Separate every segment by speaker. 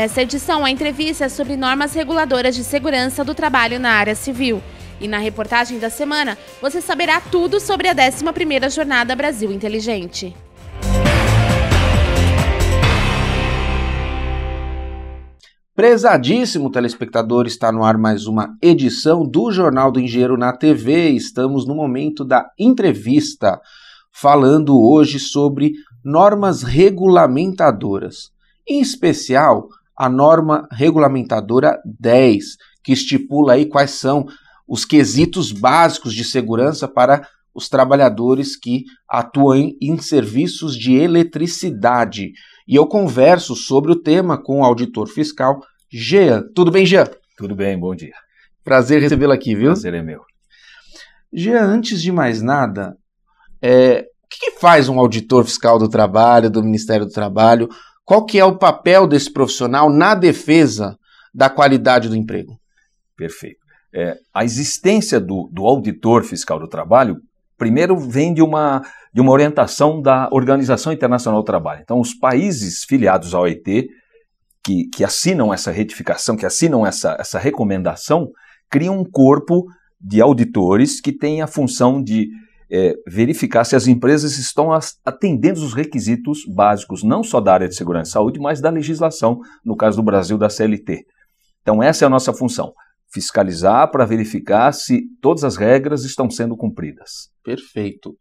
Speaker 1: Nessa edição, a entrevista é sobre normas reguladoras de segurança do trabalho na área civil. E na reportagem da semana, você saberá tudo sobre a 11ª Jornada Brasil Inteligente.
Speaker 2: Prezadíssimo telespectador, está no ar mais uma edição do Jornal do Engenheiro na TV. Estamos no momento da entrevista, falando hoje sobre normas regulamentadoras, em especial a norma regulamentadora 10, que estipula aí quais são os quesitos básicos de segurança para os trabalhadores que atuam em, em serviços de eletricidade. E eu converso sobre o tema com o auditor fiscal Jean. Tudo bem, Jean? Tudo bem, bom dia. Prazer recebê-lo aqui, viu? Prazer é meu. Jean, antes de mais nada, é, o que, que faz um auditor fiscal do trabalho, do Ministério do Trabalho? Qual que é o papel desse profissional
Speaker 3: na defesa da qualidade do emprego? Perfeito. É, a existência do, do auditor fiscal do trabalho, primeiro vem de uma, de uma orientação da Organização Internacional do Trabalho. Então, os países filiados à OIT, que, que assinam essa retificação, que assinam essa, essa recomendação, criam um corpo de auditores que tem a função de é, verificar se as empresas estão atendendo os requisitos básicos, não só da área de segurança e saúde, mas da legislação, no caso do Brasil, da CLT. Então, essa é a nossa função fiscalizar para verificar se todas as regras estão sendo cumpridas. Perfeito.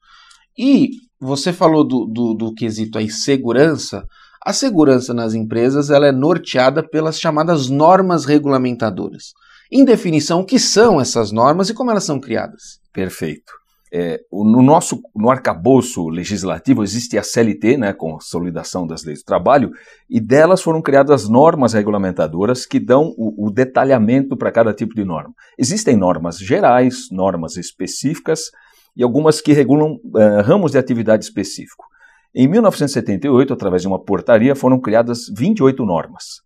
Speaker 3: E você
Speaker 2: falou do, do, do, quesito aí segurança. A segurança nas empresas ela é norteada pelas chamadas normas regulamentadoras. Em definição, o que são essas normas
Speaker 3: e como elas são criadas? Perfeito. É, no nosso no arcabouço legislativo existe a CLT, né, Consolidação das Leis do Trabalho, e delas foram criadas normas regulamentadoras que dão o, o detalhamento para cada tipo de norma. Existem normas gerais, normas específicas e algumas que regulam uh, ramos de atividade específico. Em 1978, através de uma portaria, foram criadas 28 normas.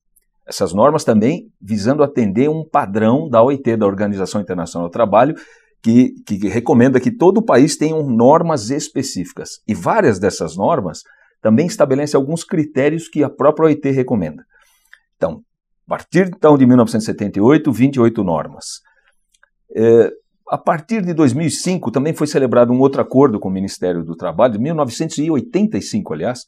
Speaker 3: Essas normas também visando atender um padrão da OIT, da Organização Internacional do Trabalho, que, que recomenda que todo o país tenha normas específicas. E várias dessas normas também estabelece alguns critérios que a própria OIT recomenda. Então, a partir então, de 1978, 28 normas. É, a partir de 2005 também foi celebrado um outro acordo com o Ministério do Trabalho, de 1985, aliás,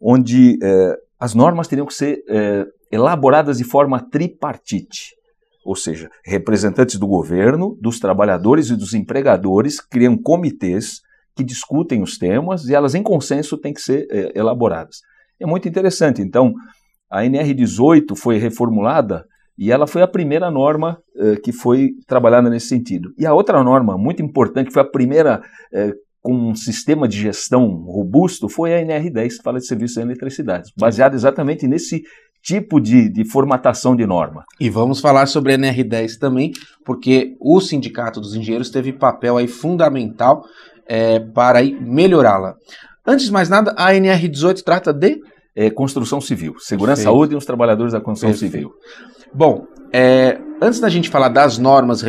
Speaker 3: onde é, as normas teriam que ser é, elaboradas de forma tripartite ou seja, representantes do governo, dos trabalhadores e dos empregadores criam comitês que discutem os temas e elas em consenso têm que ser é, elaboradas. É muito interessante. Então, a NR18 foi reformulada e ela foi a primeira norma eh, que foi trabalhada nesse sentido. E a outra norma muito importante, que foi a primeira eh, com um sistema de gestão robusto, foi a NR10, que fala de serviços de eletricidade, baseada exatamente nesse tipo de, de, formatação de norma. E vamos falar sobre a NR10 também, porque o Sindicato
Speaker 2: dos Engenheiros teve papel aí fundamental é, para melhorá-la. Antes de mais nada, a NR18 trata de? É, construção civil, segurança, Perfeito. saúde e os trabalhadores da
Speaker 3: construção Perfeito. civil.
Speaker 2: Bom, é, antes da gente falar das normas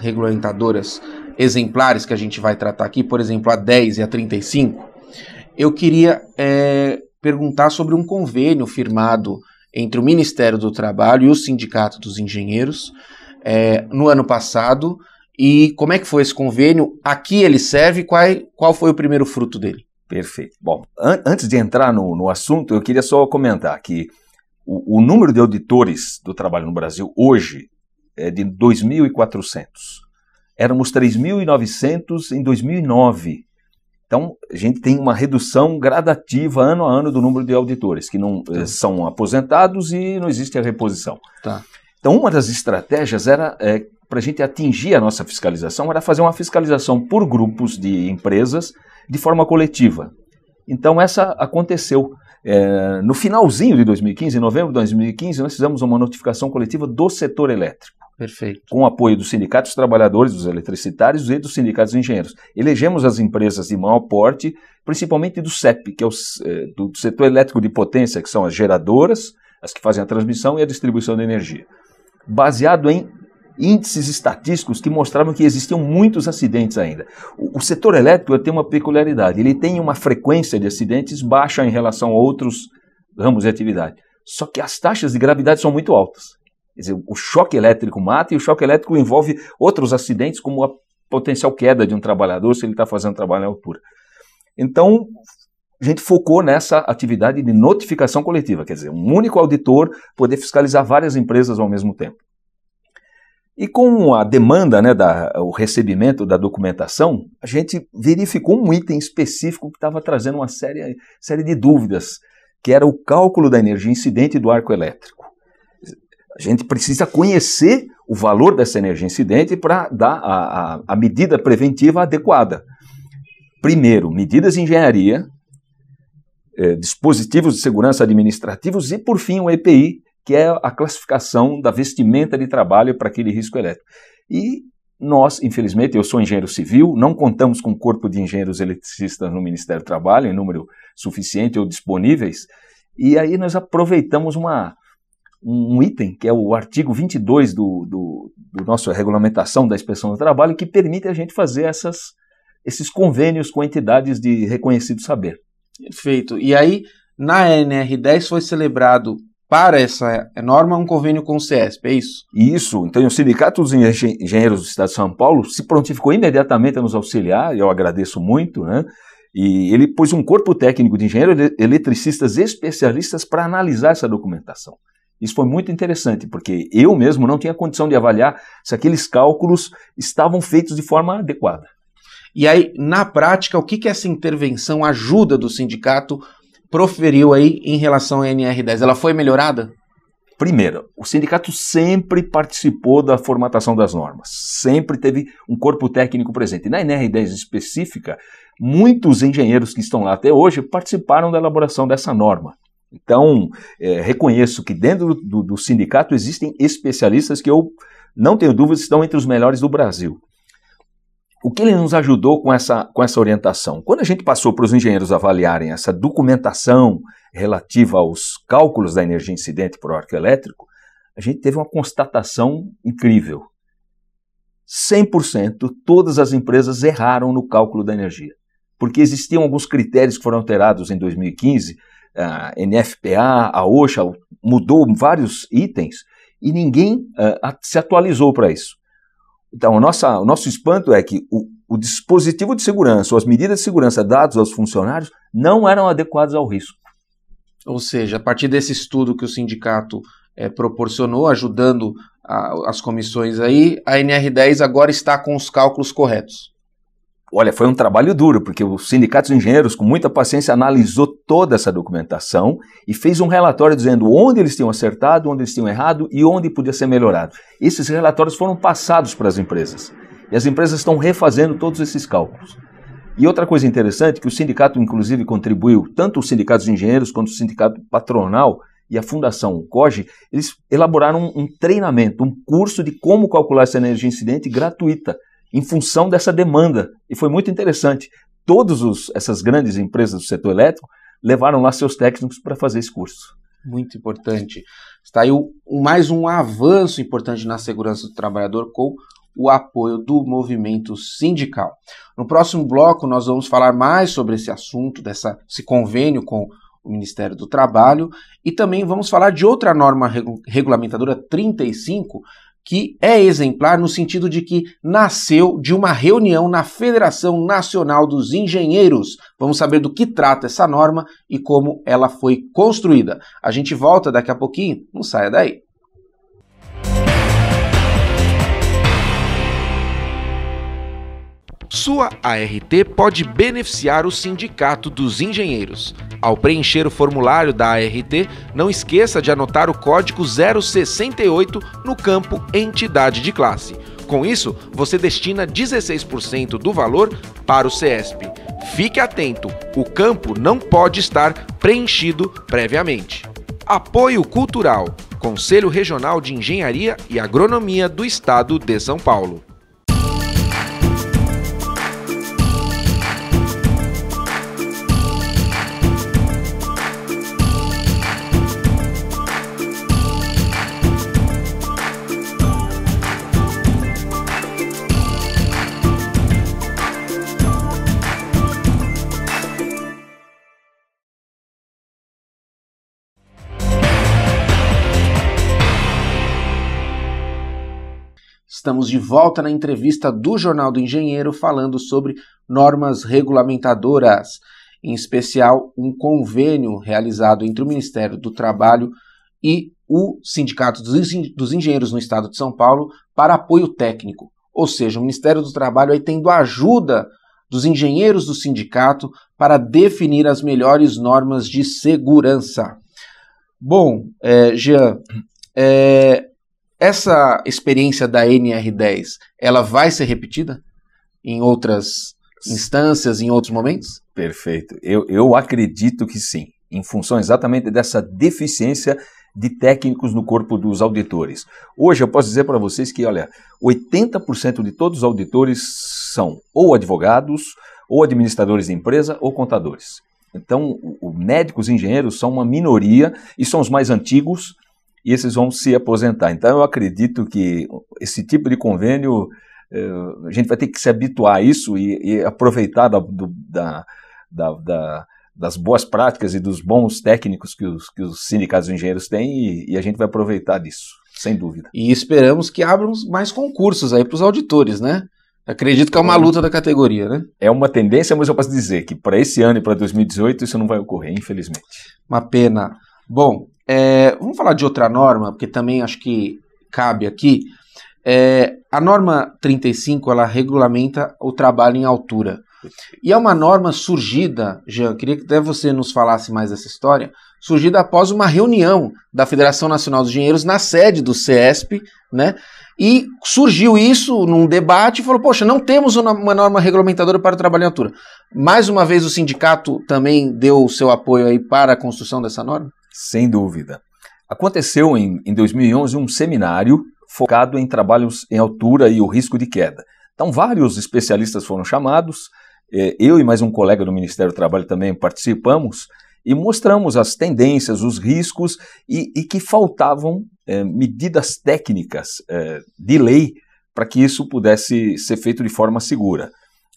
Speaker 2: regulamentadoras exemplares que a gente vai tratar aqui, por exemplo, a 10 e a 35, eu queria é, perguntar sobre um convênio firmado entre o Ministério do Trabalho e o Sindicato dos Engenheiros é, no ano passado.
Speaker 3: E como é que foi esse convênio? Aqui ele serve? Qual, qual foi o primeiro fruto dele? Perfeito. Bom, an antes de entrar no, no assunto, eu queria só comentar que o, o número de auditores do trabalho no Brasil hoje é de 2.400. Éramos 3.900 em 2009. Então, a gente tem uma redução gradativa, ano a ano, do número de auditores que não tá. eh, são aposentados e não existe a reposição. Tá. Então, uma das estratégias era é, eh, para a gente atingir a nossa fiscalização era fazer uma fiscalização por grupos de empresas de forma coletiva. Então, essa aconteceu. É, no finalzinho de 2015, em novembro de 2015, nós fizemos uma notificação coletiva do setor elétrico. Perfeito. Com apoio dos sindicatos dos trabalhadores, dos eletricitários e dos sindicatos dos engenheiros. Elegemos as empresas de maior porte, principalmente do CEP, que é o é, do setor elétrico de potência, que são as geradoras, as que fazem a transmissão e a distribuição de energia. Baseado em índices estatísticos que mostravam que existiam muitos acidentes ainda. O, o, setor elétrico tem uma peculiaridade, ele tem uma frequência de acidentes baixa em relação a outros ramos de atividade. Só que as taxas de gravidade são muito altas. Dizer, o choque elétrico mata e o choque elétrico envolve outros acidentes, como a potencial queda de um trabalhador se ele está fazendo trabalho à altura. Então, a gente focou nessa atividade de notificação coletiva, quer dizer, um único auditor poder fiscalizar várias empresas ao mesmo tempo. E com a demanda, né, da, o recebimento da documentação, a gente verificou um item específico que estava trazendo uma série, série de dúvidas, que era o cálculo da energia incidente do arco elétrico. A gente precisa conhecer o valor dessa energia incidente para dar a, a, a medida preventiva adequada. Primeiro, medidas de engenharia, é, dispositivos de segurança administrativos e, por fim, o EPI, que é a classificação da vestimenta de trabalho para aquele risco elétrico. E nós, infelizmente, eu sou engenheiro civil, não contamos com um corpo de engenheiros eletricistas no Ministério do Trabalho, em número suficiente ou disponíveis, e aí nós aproveitamos uma, um item, que é o artigo 22 do, do, do nosso regulamentação da inspeção do trabalho, que permite a gente fazer essas, esses convênios com entidades de reconhecido saber. Perfeito. E aí, na NR10 foi celebrado para essa norma um convênio com o CESP, é isso? Isso. Então, o Sindicato dos Engenheiros do Estado de São Paulo se prontificou imediatamente a nos auxiliar, e eu agradeço muito, né? E ele pôs um corpo técnico de engenheiros eletricistas especialistas para analisar essa documentação. Isso foi muito interessante, porque eu mesmo não tinha condição de avaliar se aqueles cálculos estavam feitos de forma adequada. E aí, na prática, o que, que essa intervenção ajuda
Speaker 2: do sindicato proferiu aí em relação à NR10? Ela foi melhorada?
Speaker 3: Primeiro, o sindicato sempre participou da formatação das normas, sempre teve um corpo técnico presente. Na NR10 específica, muitos engenheiros que estão lá até hoje participaram da elaboração dessa norma. Então, é, reconheço que dentro do, do, sindicato existem especialistas que eu não tenho dúvidas estão entre os melhores do Brasil. O que ele nos ajudou com essa, com essa orientação? Quando a gente passou para os engenheiros avaliarem essa documentação relativa aos cálculos da energia incidente por arco elétrico, a gente teve uma constatação incrível. 100% todas as empresas erraram no cálculo da energia, porque existiam alguns critérios que foram alterados em 2015 a NFPA, a OSHA, mudou vários itens e ninguém uh, se atualizou para isso. Então, nossa, o nosso espanto é que o, o dispositivo de segurança ou as medidas de segurança dadas aos funcionários não eram adequadas ao risco. Ou seja, a partir desse estudo que o sindicato
Speaker 2: é, proporcionou, ajudando a, as comissões aí, a NR10 agora está com
Speaker 3: os cálculos corretos. Olha, foi um trabalho duro, porque o Sindicato dos Engenheiros, com muita paciência, analisou toda essa documentação e fez um relatório dizendo onde eles tinham acertado, onde eles tinham errado e onde podia ser melhorado. Esses relatórios foram passados para as empresas. E as empresas estão refazendo todos esses cálculos. E outra coisa interessante, que o sindicato, inclusive, contribuiu, tanto o Sindicato dos Engenheiros quanto o Sindicato Patronal, e a Fundação COGE, eles elaboraram um, um, treinamento, um curso de como calcular essa energia incidente gratuita em função dessa demanda. E foi muito interessante. Todas essas grandes empresas do setor elétrico levaram lá seus técnicos para fazer esse curso. Muito importante. Está aí
Speaker 2: o, mais um avanço importante na segurança do trabalhador com o apoio do movimento sindical. No próximo bloco, nós vamos falar mais sobre esse assunto, dessa, esse convênio com o Ministério do Trabalho e também vamos falar de outra norma regu regulamentadora 35 que é exemplar no sentido de que nasceu de uma reunião na Federação Nacional dos Engenheiros. Vamos saber do que trata essa norma e como ela foi construída. A gente volta daqui a pouquinho, não saia daí. Sua ART pode beneficiar o Sindicato dos Engenheiros. Ao preencher o formulário da ART, não esqueça de anotar o código 068 no campo Entidade de Classe. Com isso, você destina 16% do valor para o CESP. Fique atento, o campo não pode estar preenchido previamente. Apoio Cultural Conselho Regional de Engenharia e Agronomia do Estado de São Paulo. Estamos de volta na entrevista do Jornal do Engenheiro falando sobre normas regulamentadoras, em especial um convênio realizado entre o Ministério do Trabalho e o Sindicato dos Engenheiros no Estado de São Paulo para apoio técnico. Ou seja, o Ministério do Trabalho aí tendo a ajuda dos engenheiros do sindicato para definir as melhores normas de segurança. Bom, é, Jean, é, essa experiência da NR10, ela vai ser repetida
Speaker 3: em outras instâncias, em outros momentos? Perfeito. Eu, eu acredito que sim, em função exatamente dessa deficiência de técnicos no corpo dos auditores. Hoje eu posso dizer para vocês que, olha, 80% de todos os auditores são ou advogados, ou administradores de empresa, ou contadores. Então, o, o médicos e engenheiros são uma minoria e são os mais antigos e esses vão se aposentar. Então, eu acredito que esse tipo de convênio, eh, a gente vai ter que se habituar a isso e, e aproveitar da, do, da, da, das boas práticas e dos bons técnicos que os, que os sindicatos de engenheiros têm e, e, a gente vai aproveitar disso, sem dúvida. E esperamos que abram mais concursos aí para os auditores, né? Acredito que é uma luta da categoria, né? É uma tendência, mas eu posso dizer que para esse ano e para 2018 isso não vai ocorrer, infelizmente. Uma pena. Bom, é, vamos falar de outra norma,
Speaker 2: porque também acho que cabe aqui. É, a norma 35 ela regulamenta o trabalho em altura. E é uma norma surgida, Jean, queria que até você nos falasse mais dessa história, surgida após uma reunião da Federação Nacional dos Engenheiros na sede do CESP, né? E surgiu isso num debate e falou: poxa, não temos uma norma regulamentadora para o trabalho em altura. Mais uma vez, o sindicato também
Speaker 3: deu o seu apoio aí para a construção dessa norma? Sem dúvida. Aconteceu em, em 2011 um seminário focado em trabalhos em altura e o risco de queda. Então, vários especialistas foram chamados, eh, eu e mais um colega do Ministério do Trabalho também participamos e mostramos as tendências, os riscos e, e que faltavam é, medidas técnicas é, de lei para que isso pudesse ser feito de forma segura.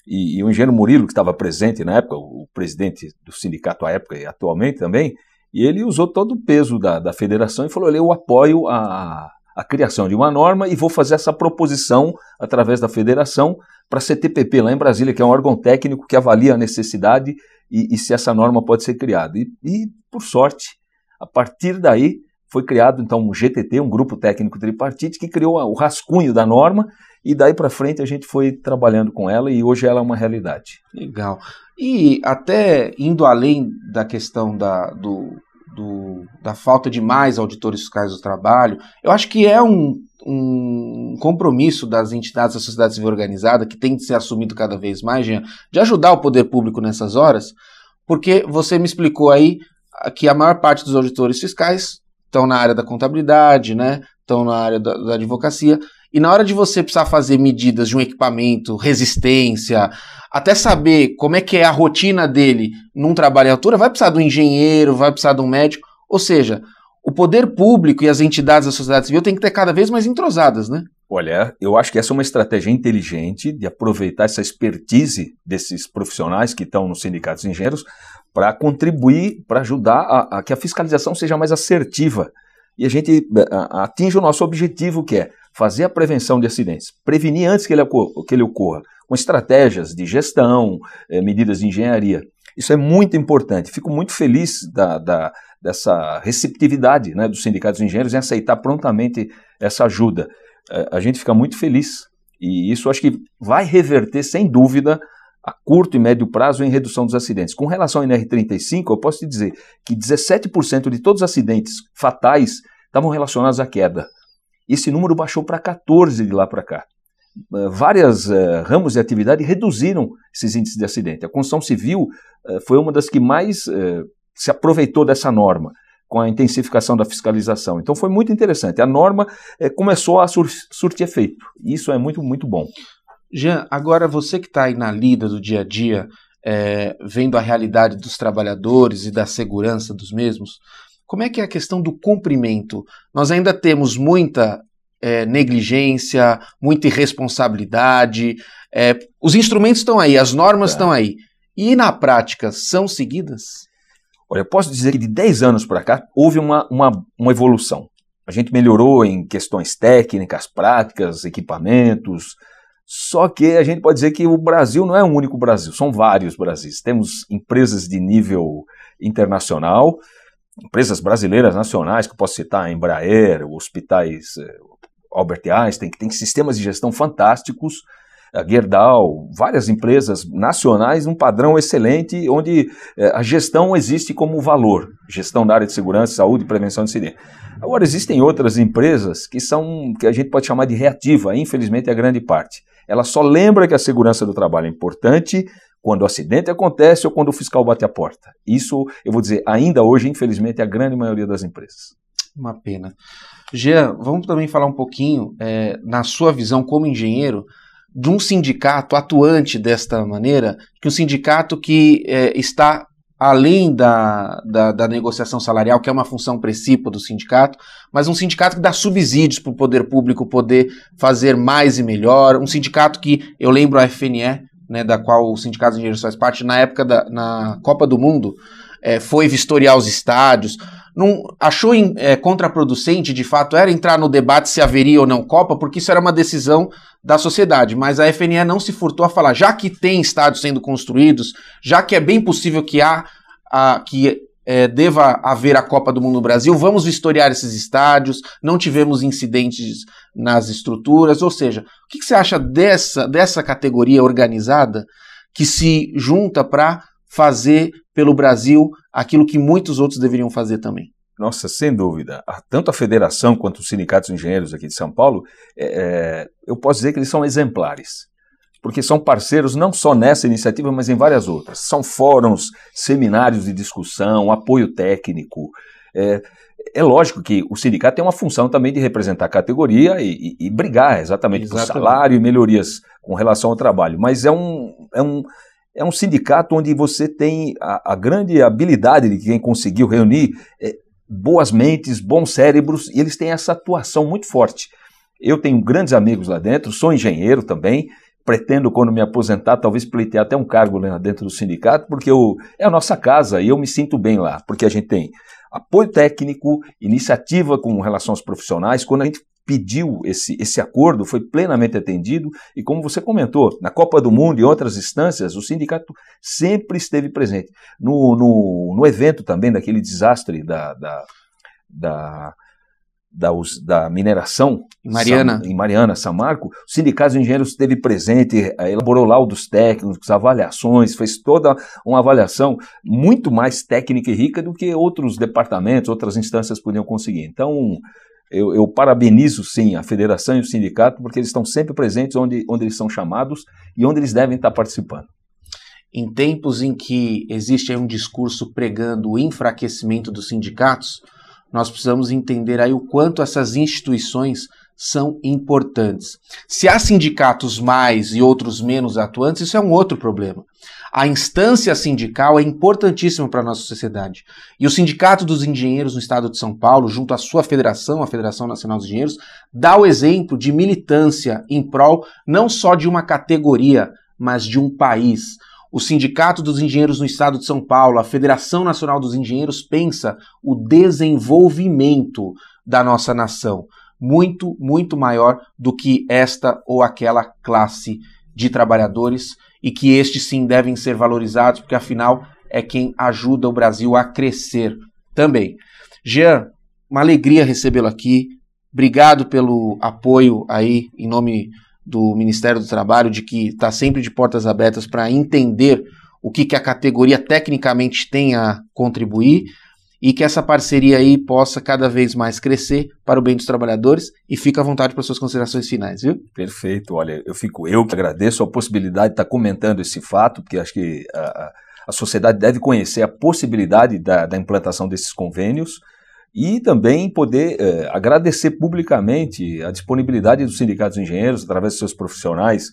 Speaker 3: E, e o engenheiro Murilo, que estava presente na época, o, o presidente do sindicato à época e atualmente também, e ele usou todo o peso da, da federação e falou: eu apoio a, a criação de uma norma e vou fazer essa proposição através da federação para a CTPP lá em Brasília, que é um órgão técnico que avalia a necessidade e, e se essa norma pode ser criada. E, e, por sorte, a partir daí foi criado então um GTT, um grupo técnico tripartite, que criou o rascunho da norma e daí para frente a gente foi trabalhando com ela e hoje ela é uma realidade. Legal. E até indo além
Speaker 2: da questão da, do, do, da falta de mais auditores fiscais do trabalho, eu acho que é um, um compromisso das entidades da sociedade civil organizada, que tem de ser assumido cada vez mais, Jean, de ajudar o poder público nessas horas, porque você me explicou aí ah, que a maior parte dos auditores fiscais estão na área da contabilidade, né? estão na área da, da advocacia, e na hora de você precisar fazer medidas de um equipamento, resistência, até saber como é que é a rotina dele num trabalho em altura, vai precisar de um engenheiro, vai precisar de um médico. Ou seja, o poder público e as entidades
Speaker 3: da sociedade civil têm que ter cada vez mais entrosadas, né? Olha, eu acho que essa é uma estratégia inteligente de aproveitar essa expertise desses profissionais que estão nos sindicatos engenheiros para contribuir, para ajudar a, a que a fiscalização seja mais assertiva e a gente eh, atinge o nosso objetivo, que é fazer a prevenção de acidentes, prevenir antes que ele, ocorra, que ele ocorra, com estratégias de gestão, eh, medidas de engenharia. Isso é muito importante. Fico muito feliz da, da, dessa receptividade né, dos sindicatos engenheiros em aceitar prontamente essa ajuda. Eh, a gente fica muito feliz e isso acho que vai reverter, sem dúvida, a curto e médio prazo em redução dos acidentes. Com relação ao NR35, eu posso te dizer que 17% de todos os acidentes fatais estavam relacionados à queda. Esse número baixou para 14 de lá para cá. Vários eh, várias uh, ramos de atividade reduziram esses índices de acidente. A construção civil uh, foi uma das que mais se aproveitou dessa norma com a intensificação da fiscalização. Então foi muito interessante. A norma começou a sur surtir efeito. Isso é muito, muito bom. Jean,
Speaker 2: agora você que está aí na lida do dia a dia, é, vendo a realidade dos trabalhadores e da segurança dos mesmos, como é que é a questão do cumprimento? Nós ainda temos muita é, negligência, muita irresponsabilidade. É, os instrumentos estão aí, as normas é. estão aí. E na prática, são seguidas?
Speaker 3: Olha, eu posso dizer que de 10 anos para cá houve uma, uma, uma evolução. A gente melhorou em questões técnicas, práticas, equipamentos, só que a gente pode dizer que o Brasil não é um único Brasil, são vários Brasis. Temos empresas de nível internacional, empresas brasileiras nacionais, que eu posso citar a Embraer, hospitais eh, Albert Einstein, que tem sistemas de gestão fantásticos, a Gerdau, várias empresas nacionais, um padrão excelente, onde eh, a gestão existe como valor, gestão da área de segurança, saúde e prevenção de incidentes. Agora, existem outras empresas que são, que a gente pode chamar de reativa, infelizmente é a grande parte. Ela só lembra que a segurança do trabalho é importante quando o acidente acontece ou quando o fiscal bate a porta. Isso, eu vou dizer, ainda hoje, infelizmente, é a grande maioria das empresas. Uma pena.
Speaker 2: Jean, vamos também falar um pouquinho, é, na sua visão como engenheiro, de um sindicato atuante desta maneira, que um sindicato que é, está além da, da, da, negociação salarial, que é uma função principal do sindicato, mas um sindicato que dá subsídios para o poder público poder fazer mais e melhor, um sindicato que, eu lembro a FNE, né, da qual o Sindicato de Engenheiros faz parte, na época da na Copa do Mundo, é, foi vistoriar os estádios, não achou é, contraproducente, de fato, era entrar no debate se haveria ou não Copa, porque isso era uma decisão da sociedade. Mas a FNE não se furtou a falar, já que tem estádios sendo construídos, já que é bem possível que há a, que é, deva haver a Copa do Mundo no Brasil, vamos vistoriar esses estádios, não tivemos incidentes nas estruturas, ou seja, o que, que você acha dessa, dessa categoria organizada que se junta para fazer pelo Brasil
Speaker 3: aquilo que muitos outros deveriam fazer também. Nossa, sem dúvida. Tanto a federação quanto os sindicatos de engenheiros aqui de São Paulo, é, é, eu posso dizer que eles são exemplares, porque são parceiros não só nessa iniciativa, mas em várias outras. São fóruns, seminários de discussão, apoio técnico. É, é lógico que o sindicato tem uma função também de representar a categoria e, e, e brigar exatamente, exatamente. por salário e melhorias com relação ao trabalho, mas é um, é um é um sindicato onde você tem a, a grande habilidade de quem conseguiu reunir é, boas mentes, bons cérebros, e eles têm essa atuação muito forte. Eu tenho grandes amigos lá dentro, sou engenheiro também, pretendo, quando me aposentar, talvez pleitear até um cargo lá dentro do sindicato, porque eu, é a nossa casa e eu me sinto bem lá, porque a gente tem apoio técnico, iniciativa com relação aos profissionais. Quando a gente pediu esse, esse acordo foi plenamente atendido e, como você comentou, na Copa do Mundo e outras instâncias, o sindicato sempre esteve presente. No, no, no evento também daquele desastre da, da, da, da, da mineração Mariana. São, em Mariana, Samarco, o Sindicato dos Engenheiros esteve presente, eh, elaborou laudos técnicos, avaliações, fez toda uma avaliação muito mais técnica e rica do que outros departamentos, outras instâncias podiam conseguir. Então, eu, eu, parabenizo sim a federação e o sindicato, porque eles estão sempre presentes onde, onde eles são chamados e onde eles devem estar participando. Em tempos em que existe um discurso
Speaker 2: pregando o enfraquecimento dos sindicatos, nós precisamos entender aí o quanto essas instituições são importantes. Se há sindicatos mais e outros menos atuantes, isso é um outro problema. A instância sindical é importantíssima para a nossa sociedade. E o Sindicato dos Engenheiros no Estado de São Paulo, junto à sua federação, a Federação Nacional dos Engenheiros, dá o exemplo de militância em prol não só de uma categoria, mas de um país. O Sindicato dos Engenheiros no Estado de São Paulo, a Federação Nacional dos Engenheiros, pensa o desenvolvimento da nossa nação, muito, muito maior do que esta ou aquela classe de trabalhadores e que estes sim devem ser valorizados, porque afinal é quem ajuda o Brasil a crescer também. Jean, uma alegria recebê-lo aqui. Obrigado pelo apoio aí em nome do Ministério do Trabalho, de que está sempre de portas abertas para entender o que, que a categoria tecnicamente tem a contribuir e que essa parceria aí possa cada vez mais crescer para o bem dos trabalhadores e fica à vontade para suas considerações finais, viu?
Speaker 3: Perfeito. Olha, eu fico eu que agradeço a possibilidade de estar tá comentando esse fato, porque acho que a, a sociedade deve conhecer a possibilidade da, da implantação desses convênios e também poder eh, agradecer publicamente a disponibilidade dos sindicatos de engenheiros, através de seus profissionais,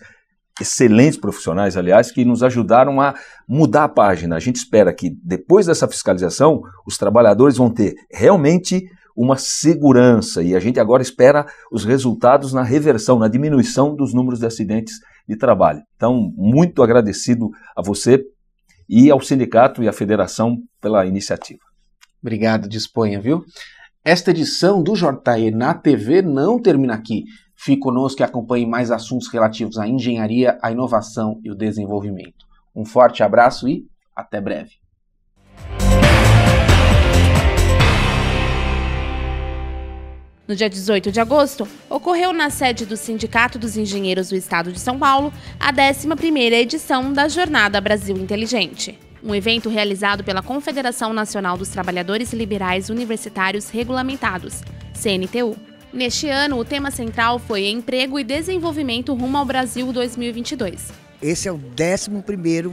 Speaker 3: excelentes profissionais, aliás, que nos ajudaram a mudar a página. A gente espera que depois dessa fiscalização, os trabalhadores vão ter realmente uma segurança e a gente agora espera os resultados na reversão, na diminuição dos números de acidentes de trabalho. Então, muito agradecido a você e ao sindicato e à federação pela iniciativa. Obrigado, disponha, viu? Esta edição do JE na
Speaker 2: TV não termina aqui. Fique conosco e acompanhe mais assuntos relativos à engenharia, à inovação e o desenvolvimento. Um forte abraço e até breve.
Speaker 1: No dia 18 de agosto, ocorreu na sede do Sindicato dos Engenheiros do Estado de São Paulo a 11ª edição da Jornada Brasil Inteligente um evento realizado pela Confederação Nacional dos Trabalhadores Liberais Universitários Regulamentados, CNTU. Neste ano, o tema central foi Emprego e Desenvolvimento rumo ao Brasil 2022.
Speaker 3: Esse é o 11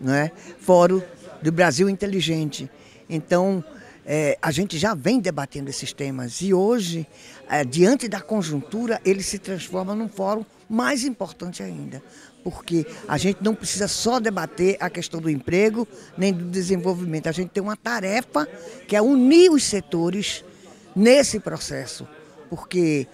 Speaker 3: né, Fórum do Brasil Inteligente. Então, é, a gente já vem debatendo esses temas e hoje, é, diante da conjuntura, ele se transforma num fórum mais importante ainda, porque a gente não precisa só debater a questão do emprego nem do desenvolvimento. A gente tem uma tarefa que é unir os setores nesse processo, porque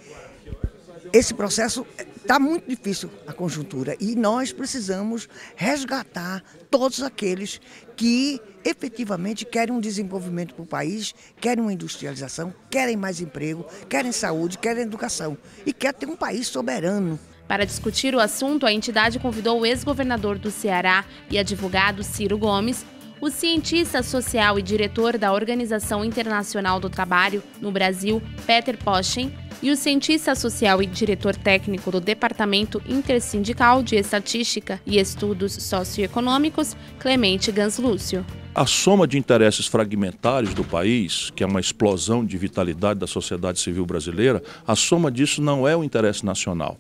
Speaker 3: esse processo está muito difícil a conjuntura e nós precisamos resgatar todos aqueles que efetivamente
Speaker 1: querem um desenvolvimento para o país, querem uma industrialização, querem mais emprego, querem saúde, querem educação e querem ter um país soberano. Para discutir o assunto, a entidade convidou o ex-governador do Ceará e advogado Ciro Gomes, o cientista social e diretor da Organização Internacional do Trabalho no Brasil, Peter Poschen, e o cientista social e diretor técnico do Departamento Intersindical de Estatística e Estudos Socioeconômicos, Clemente Ganslúcio.
Speaker 3: A soma de interesses fragmentários do país, que é uma explosão de vitalidade da sociedade civil brasileira, a soma disso não é o interesse nacional.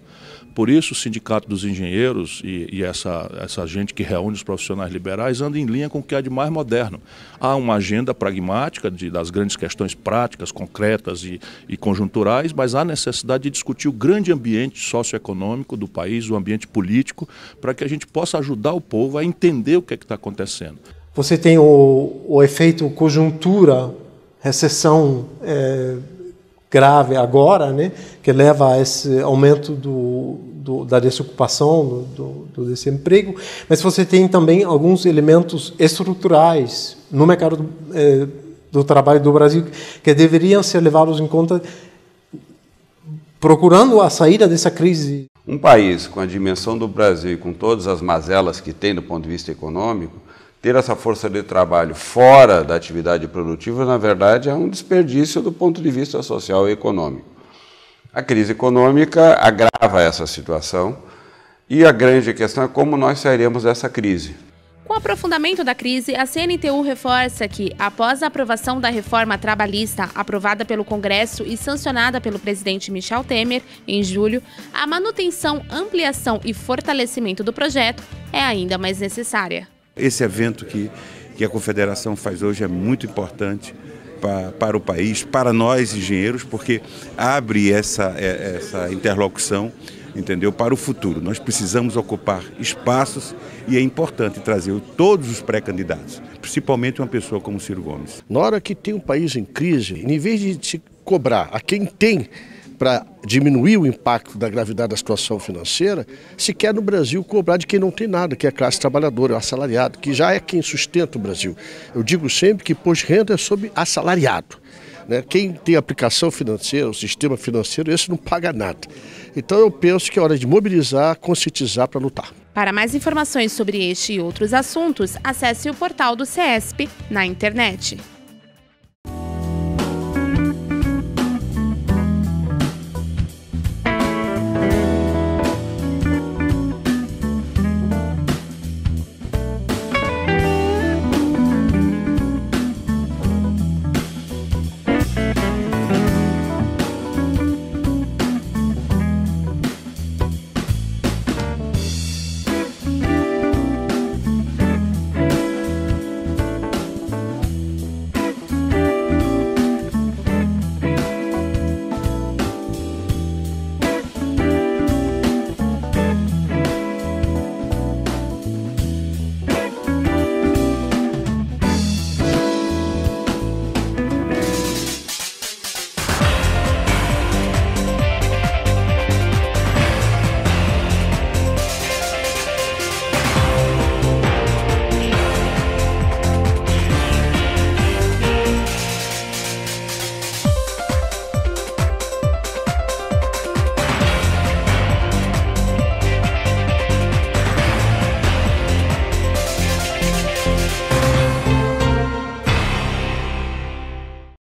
Speaker 3: Por isso, o Sindicato dos Engenheiros e, e, essa, essa gente que reúne os profissionais liberais anda em linha com o que há de mais moderno. Há uma agenda pragmática de, das grandes questões práticas, concretas e, e conjunturais, mas há necessidade de discutir o grande ambiente socioeconômico do país, o ambiente político, para que a gente possa ajudar o povo a entender o que é está acontecendo.
Speaker 2: Você tem o, o efeito conjuntura, recessão. É grave agora, né, que leva a esse aumento do, do da desocupação, do, do, desemprego, mas você tem também alguns elementos estruturais no mercado do, eh, do trabalho do Brasil que deveriam ser levados em conta procurando a saída dessa crise.
Speaker 3: Um país com a dimensão do Brasil e com todas as mazelas que tem do ponto de vista econômico, ter essa força de trabalho fora da atividade produtiva, na verdade, é um desperdício do ponto de vista social e econômico. A crise econômica agrava essa situação e a grande questão é como nós sairemos dessa crise.
Speaker 1: Com o aprofundamento da crise, a CNTU reforça que, após a aprovação da reforma trabalhista aprovada pelo Congresso e sancionada pelo presidente Michel Temer em julho, a manutenção, ampliação e fortalecimento do projeto é ainda mais necessária.
Speaker 2: Esse evento que, que a Confederação faz hoje é muito importante para, para o país, para nós engenheiros, porque abre essa, é, essa interlocução entendeu? Para o futuro. Nós precisamos ocupar espaços e é importante trazer todos os pré-candidatos, principalmente uma pessoa como Ciro Gomes. Na hora que tem um país em crise, em vez de se cobrar a quem tem para diminuir o impacto da gravidade da situação financeira, se quer no Brasil cobrar de quem não tem nada, que é a classe trabalhadora, o assalariado, que já é quem sustenta o Brasil. Eu digo sempre que imposto renda é sobre assalariado. Né? Quem tem aplicação financeira, o sistema financeiro, esse não paga nada. Então eu penso que é hora de mobilizar, conscientizar para lutar.
Speaker 1: Para mais informações sobre este e outros assuntos, acesse o portal do CESP na internet.